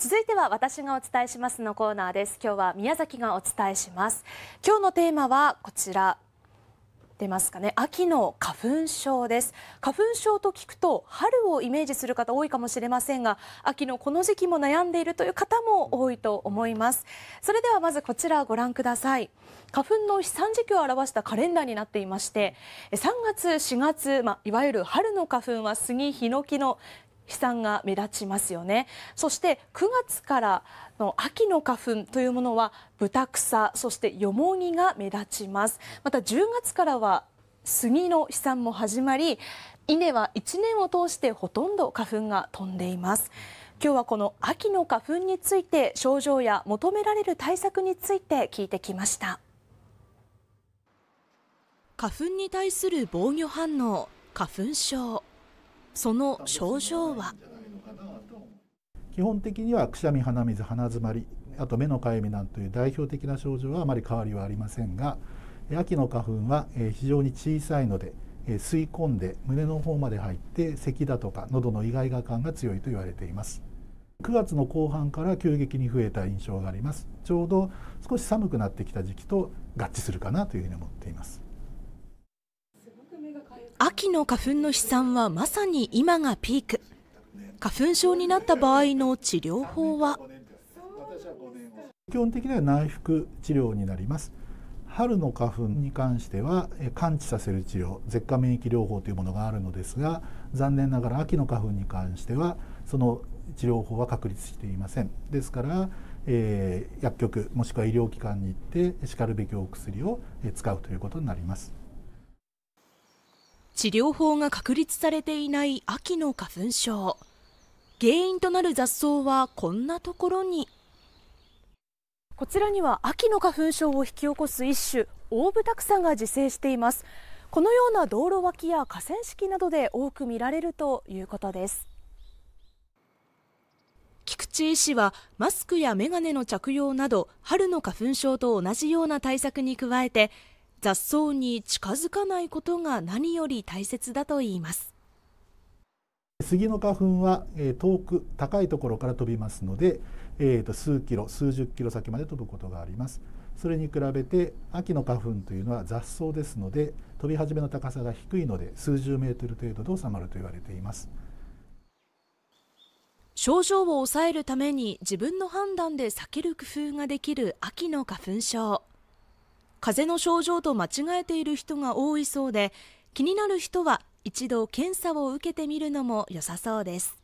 続いては私がお伝えしますのコーナーです今日は宮崎がお伝えします今日のテーマはこちら出ますかね秋の花粉症です花粉症と聞くと春をイメージする方多いかもしれませんが秋のこの時期も悩んでいるという方も多いと思いますそれではまずこちらをご覧ください花粉の飛散時期を表したカレンダーになっていまして3月4月、まあ、いわゆる春の花粉は杉ヒノキの飛散が目立ちますよねそして9月からの秋の花粉というものはブタクサそしてヨモギが目立ちますまた10月からは杉の飛散も始まり稲は1年を通してほとんど花粉が飛んでいます今日はこの秋の花粉について症状や求められる対策について聞いてきました花粉に対する防御反応花粉症その症状は基本的にはくしゃみ鼻水鼻づまりあと目のかゆみなんという代表的な症状はあまり変わりはありませんが秋の花粉は非常に小さいので吸い込んで胸の方まで入って咳だとか喉の意外が感が強いと言われています9月の後半から急激に増えた印象がありますちょうど少し寒くなってきた時期と合致するかなというふうに思っています秋の花粉の飛散はまさに今がピーク花粉症になった場合の治療法は基本的には内服治療になります春の花粉に関しては完治させる治療舌下免疫療法というものがあるのですが残念ながら秋の花粉に関してはその治療法は確立していませんですから、えー、薬局もしくは医療機関に行ってしかるべきお薬を使うということになります治療法が確立されていない秋の花粉症原因となる雑草はこんなところにこちらには秋の花粉症を引き起こす一種オオブタクサが自生していますこのような道路脇や河川敷などで多く見られるということです菊池医師はマスクや眼鏡の着用など春の花粉症と同じような対策に加えて雑草に近づかないことが何より大切だといいます杉の花粉は、え遠く高いところから飛びますので、えー、と数キロ数十キロ先まで飛ぶことがありますそれに比べて秋の花粉というのは雑草ですので飛び始めの高さが低いので数十メートル程度で収まると言われています症状を抑えるために自分の判断で避ける工夫ができる秋の花粉症風邪の症状と間違えている人が多いそうで気になる人は一度検査を受けてみるのも良さそうです